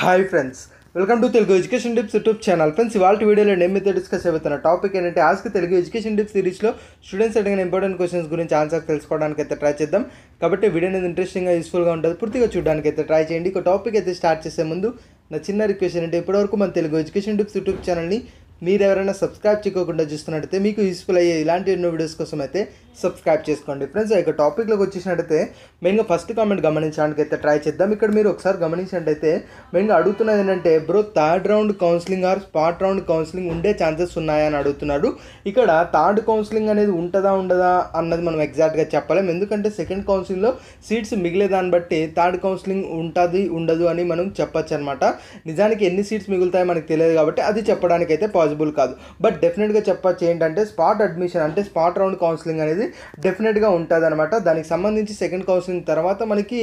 hi friends welcome to Telugu education tips YouTube channel friends ఇవాళ వీడియోలో నేను మీతో డిస్కస్ అవుతున్న టాపిక్ ఏంటంటే ఆస్క్ తెలుగు ఎడ్యుకేషన్ డిప్ సిరీస్లో స్టూడెంట్స్ అడిగిన ఇంపార్టెంట్ క్వశ్చన్స్ గురించి ఆన్సర్ తెలుసుకోవడానికి అయితే ట్రై చేద్దాం కాబట్టి వీడియో అనేది ఇంట్రెస్టింగ్గా యూస్ఫుల్గా ఉంటుంది పూర్తిగా చూడడానికి అయితే ట్రై చేయండి ఒక టాపిక్ అయితే స్టార్ట్ చేసే ముందు నా చిన్న రిక్వెస్ట్ ఏంటంటే ఇప్పటివరకు మన తెలుగు ఎడ్యుకేషన్ టిప్స్ యూట్యూబ్ ఛానల్ని మీరు ఎవరైనా సబ్స్క్రైబ్ చేయకుండా చూస్తున్నట్టయితే మీకు యూస్ఫుల్ అయ్యే ఇలాంటి ఎన్నో వీడియోస్ కోసం అయితే సబ్స్క్రైబ్ చేసుకోండి ఫ్రెండ్స్ ఇక టాపిక్లోకి వచ్చేసినట్టయితే మెయిన్గా ఫస్ట్ కామెంట్ గమనించడానికి అయితే ట్రై చేద్దాం ఇక్కడ మీరు ఒకసారి గమనించినట్టయితే మెయిన్గా అడుగుతున్నది ఏంటంటే bro third round counselling or spot round counselling ఉండే ఛాన్సెస్ ఉన్నాయని అడుగుతున్నాడు ఇక్కడ థర్డ్ కౌన్సిలింగ్ అనేది ఉంటుందా ఉండదా అన్నది మనం ఎగ్జాక్ట్గా చెప్పలేము ఎందుకంటే సెకండ్ కౌన్సిలింగ్లో సీట్స్ మిగిలే దాన్ని బట్టి థర్డ్ కౌన్సిలింగ్ ఉంటుంది ఉండదు అని మనం చెప్పచ్చు అనమాట నిజానికి ఎన్ని సీట్స్ మిగులుతాయో మనకు తెలియదు కాబట్టి అది చెప్పడానికి అయితే పాసిబుల్ కాదు బట్ డెఫినెట్గా చెప్పచ్చు ఏంటంటే స్పాట్ అడ్మిషన్ అంటే స్పాట్ రౌండ్ కౌన్సిలింగ్ అనేది డెఫినెట్గా ఉంటుంది అనమాట దానికి సంబంధించి సెకండ్ కౌన్సిలింగ్ తర్వాత మనకి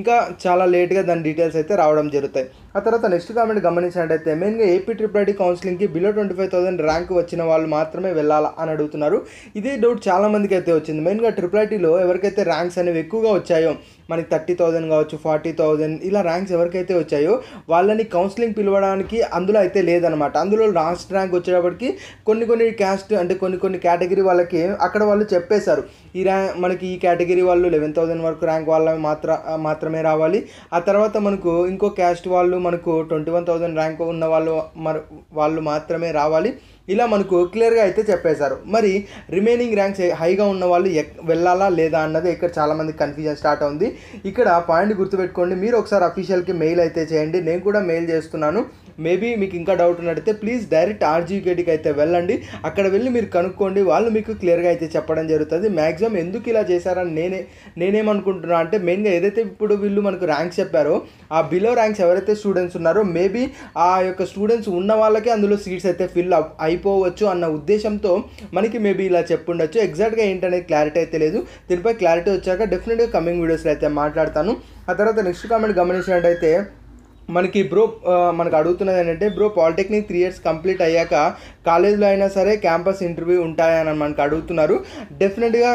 ఇంకా చాలా లేట్గా దాని డీటెయిల్స్ అయితే రావడం జరుగుతాయి ఆ తర్వాత నెక్స్ట్ కామెంట్ గమనించినట్టయితే మెయిన్గా ఏపీ ట్రిపుల్ ఐటీ కౌన్సిలింగ్కి below twenty five thousand rank వచ్చిన వాళ్ళు మాత్రమే వెళ్ళాలా అని అడుగుతున్నారు ఇదే డౌట్ చాలామందికి అయితే వచ్చింది మెయిన్గా ట్రిపుల్ ఐటీలో ఎవరికైతే ర్యాంక్స్ అనేవి ఎక్కువగా వచ్చాయో మనకి థర్టీ థౌసండ్ కావచ్చు ఫార్టీ థౌసండ్ ఇలా ర్యాంక్స్ ఎవరికైతే వచ్చాయో వాళ్ళని కౌన్సిలింగ్ పిలవడానికి అందులో అయితే లేదనమాట అందులో లాస్ట్ ర్యాంక్ వచ్చేటప్పటికి కొన్ని కొన్ని క్యాస్ట్ అంటే కొన్ని కొన్ని కేటగిరీ వాళ్ళకి అక్కడ వాళ్ళు చెప్పేశారు ఈ ర్యాంక్ మనకి ఈ కేటగిరీ వాళ్ళు లెవెన్ థౌసండ్ వరకు ర్యాంక్ వాళ్ళ మాత్ర మాత్రమే రావాలి ఆ తర్వాత మనకు ఇంకో క్యాస్ట్ వాళ్ళు మనకు ట్వంటీ వన్ థౌజండ్ ర్యాంక్ ఉన్న వాళ్ళు మరి వాళ్ళు మాత్రమే రావాలి ఇలా మనకు క్లియర్గా అయితే చెప్పేశారు మరి రిమైనింగ్ ర్యాంక్స్ హైగా ఉన్న వాళ్ళు ఎక్ వెళ్ళాలా లేదా అన్నది ఇక్కడ చాలామంది కన్ఫ్యూజన్ స్టార్ట్ అవుంది ఇక్కడ పాయింట్ గుర్తుపెట్టుకోండి మీరు ఒకసారి అఫీషియల్కి మెయిల్ అయితే చేయండి నేను కూడా మెయిల్ చేస్తున్నాను మేబీ మీకు ఇంకా డౌట్ ఉన్నట్టయితే ప్లీజ్ డైరెక్ట్ ఆర్జీకేటికి అయితే వెళ్ళండి అక్కడ వెళ్ళి మీరు కనుక్కోండి వాళ్ళు మీకు క్లియర్గా అయితే చెప్పడం జరుగుతుంది మ్యాక్సిమం ఎందుకు ఇలా చేశారని నేనే నేనేమనుకుంటున్నా అంటే మెయిన్గా ఏదైతే ఇప్పుడు వీళ్ళు మనకు ర్యాంక్స్ చెప్పారో ఆ బిలో ర్యాంక్స్ ఎవరైతే స్టూడెంట్స్ ఉన్నారో మేబీ ఆ యొక్క స్టూడెంట్స్ ఉన్న వాళ్ళకే అందులో సీట్స్ అయితే ఫిల్ అయిపోవచ్చు అన్న ఉద్దేశంతో మనకి మేబీ ఇలా చెప్పుండొచ్చు ఎగ్జాక్ట్గా ఏంటనేది క్లారిటీ అయితే లేదు దీనిపై క్లారిటీ వచ్చాక డెఫినెట్గా కమింగ్ వీడియోస్లో అయితే మాట్లాడతాను ఆ తర్వాత నెక్స్ట్ కామెంట్ గమనించినట్టయితే మనకి బ్రో మనకు అడుగుతున్నది ఏంటంటే bro polytechnic three years complete అయ్యాక కాలేజ్లో అయినా సరే క్యాంపస్ ఇంటర్వ్యూ ఉంటాయని మనకు అడుగుతున్నారు డెఫినెట్గా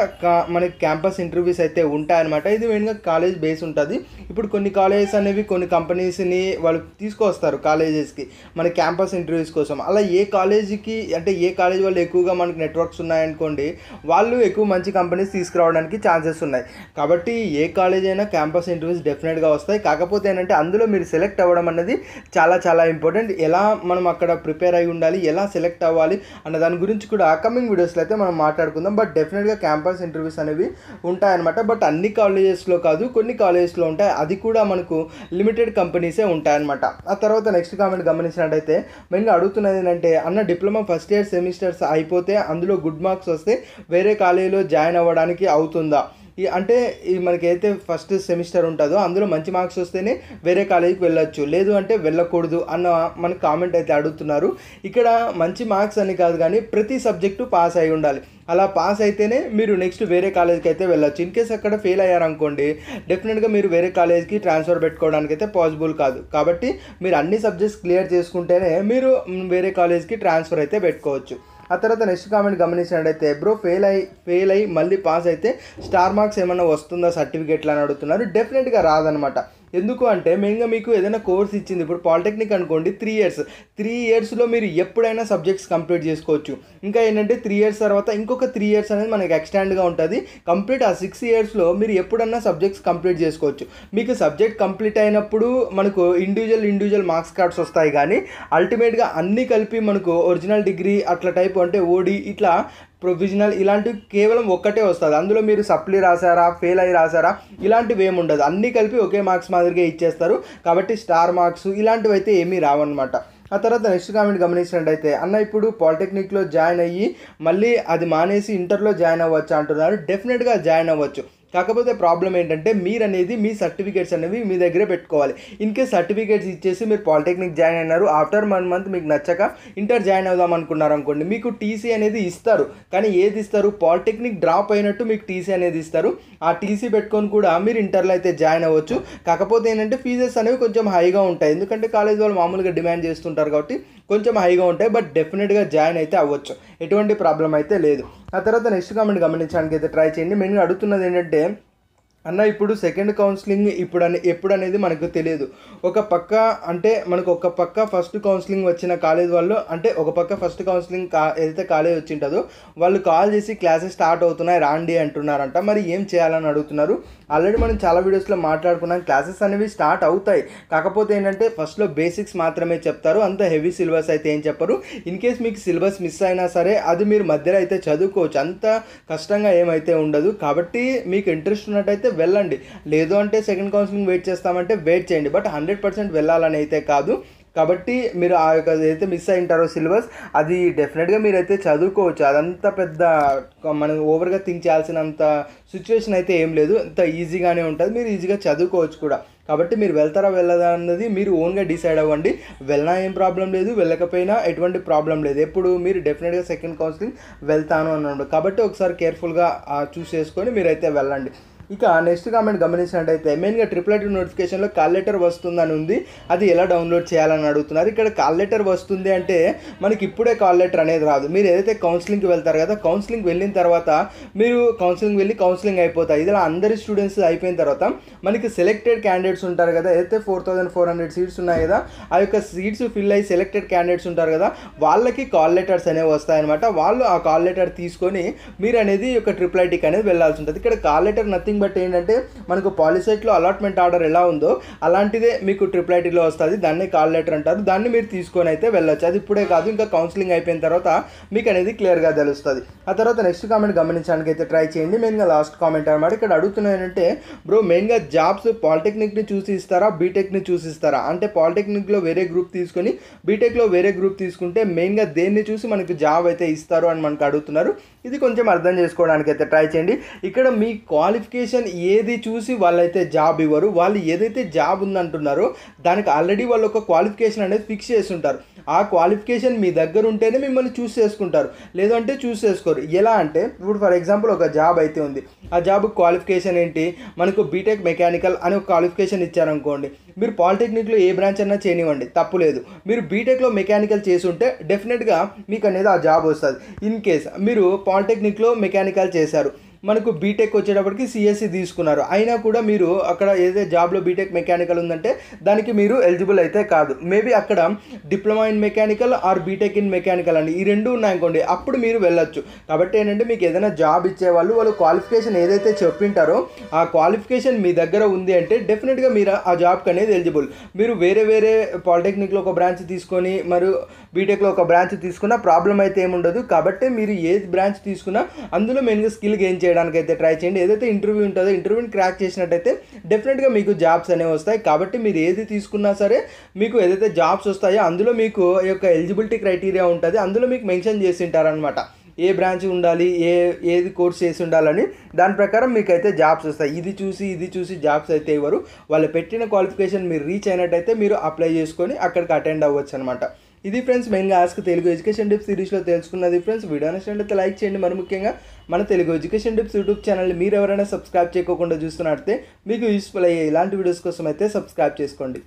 మనకి క్యాంపస్ ఇంటర్వ్యూస్ అయితే ఉంటాయన్నమాట ఇది మెయిన్గా కాలేజ్ బేస్ ఉంటుంది ఇప్పుడు కొన్ని కాలేజెస్ అనేవి కొన్ని కంపెనీస్ని వాళ్ళు తీసుకొస్తారు కాలేజెస్కి మన క్యాంపస్ ఇంటర్వ్యూస్ కోసం అలా ఏ కాలేజీకి అంటే ఏ కాలేజ్ వాళ్ళు ఎక్కువగా మనకి నెట్వర్క్స్ ఉన్నాయనుకోండి వాళ్ళు ఎక్కువ మంచి కంపెనీస్ తీసుకురావడానికి ఛాన్సెస్ ఉన్నాయి కాబట్టి ఏ కాలేజ్ అయినా క్యాంపస్ ఇంటర్వ్యూస్ డెఫినెట్గా వస్తాయి కాకపోతే ఏంటంటే అందులో మీరు సెలెక్ట్ అవ్వడం అనేది చాలా చాలా ఇంపార్టెంట్ ఎలా మనం అక్కడ ప్రిపేర్ అయి ఉండాలి ఎలా సెలెక్ట్ సెలెక్ట్ అవ్వాలి అన్న దాని గురించి కూడా అకమింగ్ వీడియోస్లో అయితే మనం మాట్లాడుకుందాం బట్ డెఫినెట్గా క్యాంపస్ ఇంటర్వ్యూస్ అనేవి ఉంటాయన్నమాట బట్ అన్ని కాలేజెస్లో కాదు కొన్ని కాలేజెస్లో ఉంటాయి అది కూడా మనకు లిమిటెడ్ కంపెనీసే ఉంటాయన్నమాట ఆ తర్వాత నెక్స్ట్ కామెంట్ గమనించినట్టయితే మెయిన్గా అడుగుతున్నది ఏంటంటే అన్న డిప్లొమా ఫస్ట్ ఇయర్ సెమిస్టర్స్ అయిపోతే అందులో గుడ్ మార్క్స్ వస్తే వేరే కాలేజీలో జాయిన్ అవ్వడానికి అవుతుందా అంటే మనకైతే ఫస్ట్ సెమిస్టర్ ఉంటుందో అందులో మంచి మార్క్స్ వస్తేనే వేరే కాలేజీకి వెళ్ళొచ్చు లేదు అంటే వెళ్ళకూడదు అన్న మన కామెంట్ అయితే అడుగుతున్నారు ఇక్కడ మంచి మార్క్స్ అని కాదు కానీ ప్రతి సబ్జెక్టు పాస్ అయి ఉండాలి అలా పాస్ అయితేనే మీరు నెక్స్ట్ వేరే కాలేజ్కి అయితే వెళ్ళొచ్చు ఇన్ కేస్ అక్కడ ఫెయిల్ అయ్యారనుకోండి డెఫినెట్గా మీరు వేరే కాలేజ్కి ట్రాన్స్ఫర్ పెట్టుకోవడానికి అయితే పాసిబుల్ కాదు కాబట్టి మీరు అన్ని సబ్జెక్ట్స్ క్లియర్ చేసుకుంటేనే మీరు వేరే కాలేజ్కి ట్రాన్స్ఫర్ అయితే పెట్టుకోవచ్చు ఆ తర్వాత నెక్స్ట్ కామెంట్ గమనించినట్టయితే బ్రో ఫెయిల్ అయి ఫెయిల్ అయ్యి మళ్ళీ పాస్ అయితే స్టార్ మార్క్స్ ఏమన్నా వస్తుందా సర్టిఫికేట్లు అని అడుగుతున్నారు డెఫినెట్గా రాదనమాట ఎందుకు అంటే మెయిన్గా మీకు ఏదైనా కోర్స్ ఇచ్చింది ఇప్పుడు పాలిటెక్నిక్ అనుకోండి త్రీ ఇయర్స్ త్రీ ఇయర్స్లో మీరు ఎప్పుడైనా సబ్జెక్ట్స్ కంప్లీట్ చేసుకోవచ్చు ఇంకా ఏంటంటే త్రీ ఇయర్స్ తర్వాత ఇంకొక త్రీ ఇయర్స్ అనేది మనకి ఎక్స్టాండ్గా ఉంటుంది కంప్లీట్ ఆ సిక్స్ ఇయర్స్లో మీరు ఎప్పుడన్నా సబ్జెక్ట్స్ కంప్లీట్ చేసుకోవచ్చు మీకు సబ్జెక్ట్ కంప్లీట్ అయినప్పుడు మనకు ఇండివిజువల్ ఇండివిజువల్ మార్క్స్ కార్డ్స్ వస్తాయి కానీ అల్టిమేట్గా అన్నీ కలిపి మనకు ఒరిజినల్ డిగ్రీ అట్లా టైప్ అంటే ఓడి ఇట్లా ప్రొవిజనల్ ఇలాంటివి కేవలం ఒక్కటే వస్తుంది అందులో మీరు సప్లీ రాశారా ఫెయిల్ అయ్యి రాశారా ఇలాంటివి ఏమి ఉండదు అన్నీ కలిపి ఒకే మార్క్స్ మాదిరిగా ఇచ్చేస్తారు కాబట్టి స్టార్ మార్క్స్ ఇలాంటివి అయితే ఏమీ రావన్నమాట ఆ తర్వాత నెక్స్ట్ కామెంట్ గమనించినట్టయితే అన్న ఇప్పుడు పాలిటెక్నిక్లో జాయిన్ అయ్యి మళ్ళీ అది మానేసి ఇంటర్లో జాయిన్ అవ్వచ్చు అంటున్నారు డెఫినెట్గా జాయిన్ అవ్వచ్చు కాకపోతే ప్రాబ్లం ఏంటంటే మీరు అనేది మీ సర్టిఫికేట్స్ అనేవి మీ దగ్గరే పెట్టుకోవాలి ఇన్ కేస్ సర్టిఫికేట్స్ ఇచ్చేసి మీరు పాలిటెక్నిక్ జాయిన్ అయినారు ఆఫ్టర్ వన్ మంత్ మీకు నచ్చక ఇంటర్ జాయిన్ అవుదాం అనుకున్నారు అనుకోండి మీకు టీసీ అనేది ఇస్తారు కానీ ఏది ఇస్తారు పాలిటెక్నిక్ డ్రాప్ అయినట్టు మీకు టీసీ అనేది ఇస్తారు ఆ టీసీ పెట్టుకొని కూడా మీరు ఇంటర్లో అయితే జాయిన్ అవ్వచ్చు కాకపోతే ఏంటంటే ఫీజెస్ అనేవి కొంచెం హైగా ఉంటాయి ఎందుకంటే కాలేజ్ వాళ్ళు మామూలుగా డిమాండ్ చేస్తుంటారు కాబట్టి కొంచెం హైగా ఉంటాయి బట్ డెఫినెట్గా జాయిన్ అయితే అవ్వచ్చు ఎటువంటి ప్రాబ్లం అయితే లేదు ఆ తర్వాత నెక్స్ట్ కామెంట్ గమనించడానికి అయితే ట్రై చేయండి మెయిన్గా అడుగుతున్నది ఏంటంటే అన్న ఇప్పుడు సెకండ్ కౌన్సిలింగ్ ఇప్పుడు అనే ఎప్పుడు అనేది మనకు తెలియదు ఒక పక్క అంటే మనకు ఒక పక్క ఫస్ట్ కౌన్సిలింగ్ వచ్చిన కాలేజ్ వాళ్ళు అంటే ఒక పక్క ఫస్ట్ కౌన్సిలింగ్ కా ఏదైతే కాలేజ్ వచ్చింటుందో వాళ్ళు కాల్ చేసి క్లాసెస్ స్టార్ట్ అవుతున్నాయి రాండి అంటున్నారంట మరి ఏం చేయాలని అడుగుతున్నారు ఆల్రెడీ మనం చాలా వీడియోస్లో మాట్లాడుకున్నాం క్లాసెస్ అనేవి స్టార్ట్ అవుతాయి కాకపోతే ఏంటంటే ఫస్ట్లో బేసిక్స్ మాత్రమే చెప్తారు అంత హెవీ సిలబస్ అయితే ఏం చెప్పరు ఇన్ కేస్ మీకు సిలబస్ మిస్ అయినా సరే అది మీరు మధ్యలో అయితే చదువుకోవచ్చు అంత కష్టంగా ఏమైతే ఉండదు కాబట్టి మీకు ఇంట్రెస్ట్ ఉన్నట్టయితే వెళ్ళండి లేదు అంటే సెకండ్ కౌన్సిలింగ్ వెయిట్ చేస్తామంటే వెయిట్ చేయండి బట్ హండ్రెడ్ పర్సెంట్ వెళ్ళాలని అయితే కాదు కాబట్టి మీరు ఆ యొక్క ఏదైతే మిస్ అయి ఉంటారో సిలబస్ అది డెఫినెట్గా మీరైతే చదువుకోవచ్చు అదంతా పెద్ద మనం ఓవర్గా థింక్ చేయాల్సినంత సిచ్యువేషన్ అయితే ఏం లేదు అంత ఈజీగానే ఉంటుంది మీరు ఈజీగా చదువుకోవచ్చు కూడా కాబట్టి మీరు వెళ్తారా వెళ్ళదా అన్నది మీరు ఓన్గా డిసైడ్ అవ్వండి వెళ్ళినా ఏం ప్రాబ్లం లేదు వెళ్ళకపోయినా ఎటువంటి ప్రాబ్లం లేదు ఎప్పుడు మీరు డెఫినెట్గా సెకండ్ కౌన్సిలింగ్ వెళ్తాను అన్నాడు కాబట్టి ఒకసారి కేర్ఫుల్గా చూస్ చేసుకొని మీరైతే వెళ్ళండి ఇక నెక్స్ట్ కామెంట్ గమనించినట్టయితే మెయిన్గా ట్రిపుల్ ఐటీ నోటిఫికేషన్లో కాల్ లెటర్ వస్తుందని ఉంది అది ఎలా డౌన్లోడ్ చేయాలని అడుగుతున్నారు ఇక్కడ కాల్ లెటర్ వస్తుంది అంటే మనకి ఇప్పుడే కాల్ లెటర్ అనేది రాదు మీరు ఏదైతే కౌన్సిలింగ్కి వెళ్తారు కదా కౌన్సిలింగ్ వెళ్ళిన తర్వాత మీరు కౌన్సిలింగ్ వెళ్ళి కౌన్సిలింగ్ అయిపోతాయి ఇలా అందరి స్టూడెంట్స్ అయిపోయిన తర్వాత మనకి సెలెక్టెడ్ క్యాండిడేట్స్ ఉంటారు కదా ఏదైతే four thousand four hundred seats ఉన్నాయి కదా ఆ యొక్క సీట్స్ ఫిల్ అయ్యి సెలెక్టెడ్ క్యాండిడేట్స్ ఉంటారు కదా వాళ్ళకి కాల్ లెటర్స్ అనేవి వస్తాయన్నమాట వాళ్ళు ఆ కాల్ లెటర్ తీసుకొని మీరు అనేది ఒక ట్రిపుల్ ఐటీకి అనేది వెళ్ళాల్సి ఉంటుంది ఇక్కడ call letter nothing thing but ఏంటంటే మనకు పాలిసైట్లో అలాట్మెంట్ ఆర్డర్ ఎలా ఉందో అలాంటిదే మీకు ట్రిపుల్ ఐటీలో వస్తుంది దాన్ని కాల్ లెటర్ అంటారు దాన్ని మీరు తీసుకొని అయితే వెళ్ళొచ్చు అది ఇప్పుడే కాదు ఇంకా కౌన్సిలింగ్ అయిపోయిన తర్వాత మీకు అనేది క్లియర్గా తెలుస్తుంది ఆ తర్వాత నెక్స్ట్ కామెంట్ గమనించడానికి అయితే ట్రై చేయండి మెయిన్గా లాస్ట్ కామెంట్ అనమాట ఇక్కడ అడుగుతున్నా ఏంటంటే బ్రో మెయిన్గా జాబ్స్ పాలిటెక్నిక్ని చూసి ఇస్తారా బీటెక్ని చూసి ఇస్తారా అంటే పాలిటెక్నిక్లో వేరే గ్రూప్ తీసుకొని బీటెక్లో వేరే గ్రూప్ తీసుకుంటే మెయిన్గా దేన్ని చూసి మనకు జాబ్ అయితే ఇస్తారు అని మనకు అడుగుతున్నారు ఇది కొంచెం అర్థం చేసుకోవడానికి అయితే ట్రై చేయండి ఇక్కడ మీ క్వాలిఫికేషన్ ఏది చూసి వాళ్ళైతే జాబ్ ఇవ్వరు వాళ్ళు ఏదైతే జాబ్ ఉందంటున్నారో దానికి ఆల్రెడీ వాళ్ళు ఒక క్వాలిఫికేషన్ అనేది ఫిక్స్ చేస్తుంటారు ఆ క్వాలిఫికేషన్ మీ దగ్గర ఉంటేనే మిమ్మల్ని చూస్ చేసుకుంటారు లేదంటే చూస్ చేసుకోరు ఎలా అంటే ఇప్పుడు ఫర్ ఎగ్జాంపుల్ ఒక జాబ్ అయితే ఉంది ఆ జాబ్ క్వాలిఫికేషన్ ఏంటి మనకు బీటెక్ మెకానికల్ అని ఒక క్వాలిఫికేషన్ ఇచ్చారనుకోండి మీరు పాలిటెక్నిక్లో ఏ బ్రాంచ్ అయినా చేయనివ్వండి తప్పు లేదు మీరు బీటెక్లో మెకానికల్ చేసి ఉంటే డెఫినెట్గా మీకు అనేది ఆ జాబ్ వస్తుంది ఇన్ కేస్ మీరు పాలిటెక్నిక్లో మెకానికల్ చేశారు మనకు బీటెక్ వచ్చేటప్పటికి సిఎస్సి e తీసుకున్నారు అయినా కూడా మీరు అక్కడ ఏదైతే జాబ్లో బీటెక్ మెకానికల్ ఉందంటే దానికి మీరు ఎలిజిబుల్ అయితే కాదు మేబీ అక్కడ diploma in mechanical or B Tech in mechanical అండి ఈ రెండు ఉన్నాయనుకోండి అప్పుడు మీరు వెళ్ళొచ్చు కాబట్టి ఏంటంటే మీకు ఏదైనా జాబ్ ఇచ్చేవాళ్ళు వాళ్ళు క్వాలిఫికేషన్ ఏదైతే చెప్పింటారో ఆ క్వాలిఫికేషన్ మీ దగ్గర ఉంది అంటే డెఫినెట్గా మీరు ఆ జాబ్కి అనేది ఎలిజిబుల్ మీరు వేరే వేరే పాలిటెక్నిక్లో ఒక బ్రాంచ్ తీసుకొని మరియు బీటెక్లో ఒక బ్రాంచ్ తీసుకున్న ప్రాబ్లం అయితే ఏముండదు కాబట్టి మీరు ఏ బ్రాంచ్ తీసుకున్నా అందులో మెయిన్గా స్కిల్ గెయిన్ చేయాలి చేయడానికి అయితే ట్రై చేయండి ఏదైతే ఇంటర్వ్యూ ఉంటుందో ఇంటర్వ్యూని క్రాక్ చేసినట్టయితే డెఫినెట్గా మీకు జాబ్స్ అనేవి వస్తాయి కాబట్టి మీరు ఏది తీసుకున్నా సరే మీకు ఏదైతే జాబ్స్ వస్తాయో అందులో మీకు యొక్క ఎలిజిబిలిటీ క్రైటీరియా ఉంటుంది అందులో మీకు మెన్షన్ చేసి ఉంటారనమాట ఏ బ్రాంచ్ ఉండాలి ఏ ఏది కోర్స్ చేసి ఉండాలని దాని ప్రకారం మీకు అయితే జాబ్స్ వస్తాయి ఇది చూసి ఇది చూసి జాబ్స్ అయితే ఇవ్వరు వాళ్ళు పెట్టిన క్వాలిఫికేషన్ మీరు రీచ్ అయినట్టయితే మీరు అప్లై చేసుకొని అక్కడికి అటెండ్ అవ్వచ్చు అనమాట ఇది ఫ్రెండ్స్ మెయిన్గా ఆస్క్ తెలుగు ఎడ్యుకేషన్ డిప్స్ సిరీస్లో తెలుసుకున్నది ఫ్రెండ్స్ వీడియో నచ్చినట్లయితే లైక్ చేయండి మరి ముఖ్యంగా మన తెలుగు ఎడ్యుకేషన్ డిప్స్ యూట్యూబ్ ఛానల్ని మీరు ఎవరైనా సబ్స్క్రైబ్ చేయకుండా చూస్తున్నట్లయితే మీకు యూస్ఫుల్ అయ్యే ఇలాంటి వీడియోస్ కోసం అయితే సబ్స్క్రైబ్ చేసుకోండి